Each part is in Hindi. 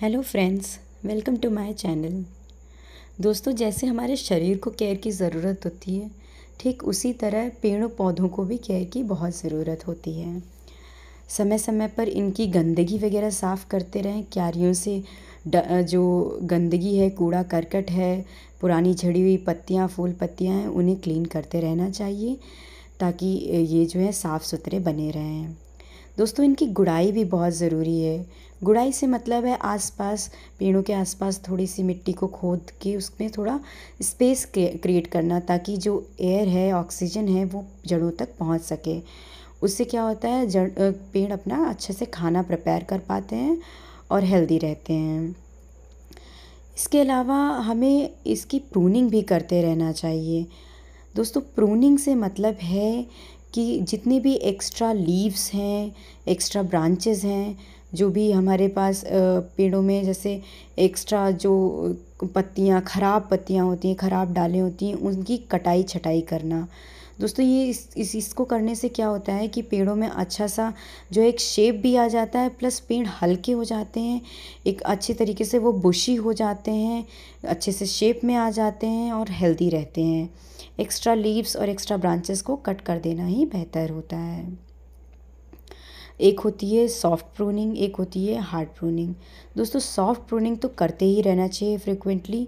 hello friends welcome to my channel दोस्तों जैसे हमारे शरीर को केयर की ज़रूरत होती है ठीक उसी तरह पेड़ों पौधों को भी केयर की बहुत ज़रूरत होती है समय समय पर इनकी गंदगी वगैरह साफ़ करते रहें क्यारियों से जो गंदगी है कूड़ा करकट है पुरानी झड़ी हुई पत्तियाँ फूल पत्तियाँ हैं उन्हें क्लीन करते रहना चाहिए ताकि ये जो है साफ़ सुथरे बने रहें दोस्तों इनकी गुड़ाई भी बहुत ज़रूरी है गुड़ाई से मतलब है आसपास पेड़ों के आसपास थोड़ी सी मिट्टी को खोद के उसमें थोड़ा स्पेस क्रिएट करना ताकि जो एयर है ऑक्सीजन है वो जड़ों तक पहुंच सके उससे क्या होता है जड़ पेड़ अपना अच्छे से खाना प्रिपेयर कर पाते हैं और हेल्दी रहते हैं इसके अलावा हमें इसकी प्रूनिंग भी करते रहना चाहिए दोस्तों प्रूनिंग से मतलब है कि जितने भी एक्स्ट्रा लीव्स हैं एक्स्ट्रा ब्रांचेज़ हैं जो भी हमारे पास पेड़ों में जैसे एक्स्ट्रा जो पत्तियाँ खराब पत्तियाँ होती हैं खराब डालें होती हैं उनकी कटाई छटाई करना दोस्तों ये इस, इस इसको करने से क्या होता है कि पेड़ों में अच्छा सा जो एक शेप भी आ जाता है प्लस पेड़ हल्के हो जाते हैं एक अच्छे तरीके से वो बुशी हो जाते हैं अच्छे से शेप में आ जाते हैं और हेल्दी रहते हैं एक्स्ट्रा लीव्स और एक्स्ट्रा ब्रांचेस को कट कर देना ही बेहतर होता है एक होती है सॉफ्ट प्रोनिंग एक होती है हार्ड प्रोनिंग दोस्तों सॉफ्ट प्रोनिंग तो करते ही रहना चाहिए फ्रिक्वेंटली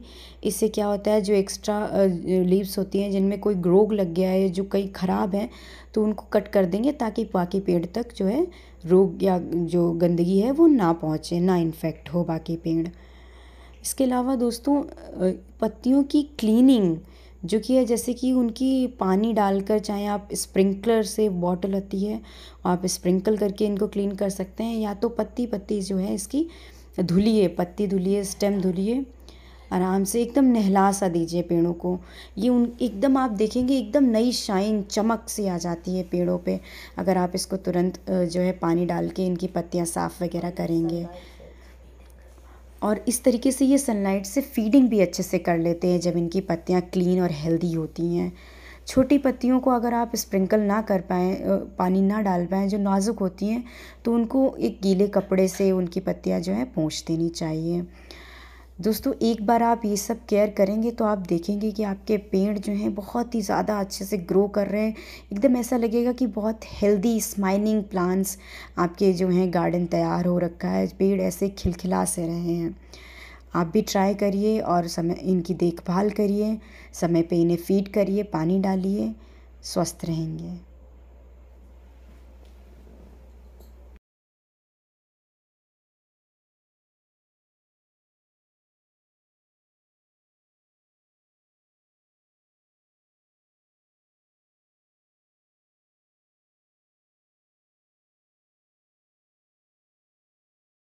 इससे क्या होता है जो एक्स्ट्रा लीव्स होती हैं जिनमें कोई रोग लग गया है जो कहीं ख़राब हैं तो उनको कट कर देंगे ताकि बाकी पेड़ तक जो है रोग या जो गंदगी है वो ना पहुँचे ना इन्फेक्ट हो बाकी पेड़ इसके अलावा दोस्तों पत्तियों की क्लीनिंग जो कि है जैसे कि उनकी पानी डालकर चाहे आप स्प्रिंकलर से बॉटल आती है आप स्प्रिंकल करके इनको क्लीन कर सकते हैं या तो पत्ती पत्ती जो है इसकी धुलिए पत्ती धुलिए स्टेम धुलिए आराम से एकदम नहला सा दीजिए पेड़ों को ये उन एकदम आप देखेंगे एकदम नई शाइन चमक सी आ जाती है पेड़ों पे अगर आप इसको तुरंत जो है पानी डाल के इनकी पत्तियाँ साफ़ वगैरह करेंगे और इस तरीके से ये सनलाइट से फीडिंग भी अच्छे से कर लेते हैं जब इनकी पत्तियाँ क्लीन और हेल्दी होती हैं छोटी पत्तियों को अगर आप स्प्रिंकल ना कर पाएँ पानी ना डाल पाएँ जो नाजुक होती हैं तो उनको एक गीले कपड़े से उनकी पत्तियाँ जो हैं पोंछ देनी चाहिए दोस्तों एक बार आप ये सब केयर करेंगे तो आप देखेंगे कि आपके पेड़ जो हैं बहुत ही ज़्यादा अच्छे से ग्रो कर रहे हैं एकदम ऐसा लगेगा कि बहुत हेल्दी स्माइलिंग प्लांट्स आपके जो हैं गार्डन तैयार हो रखा है पेड़ ऐसे खिलखिला से रहे हैं आप भी ट्राई करिए और समय इनकी देखभाल करिए समय पे इन्हें फीड करिए पानी डालिए स्वस्थ रहेंगे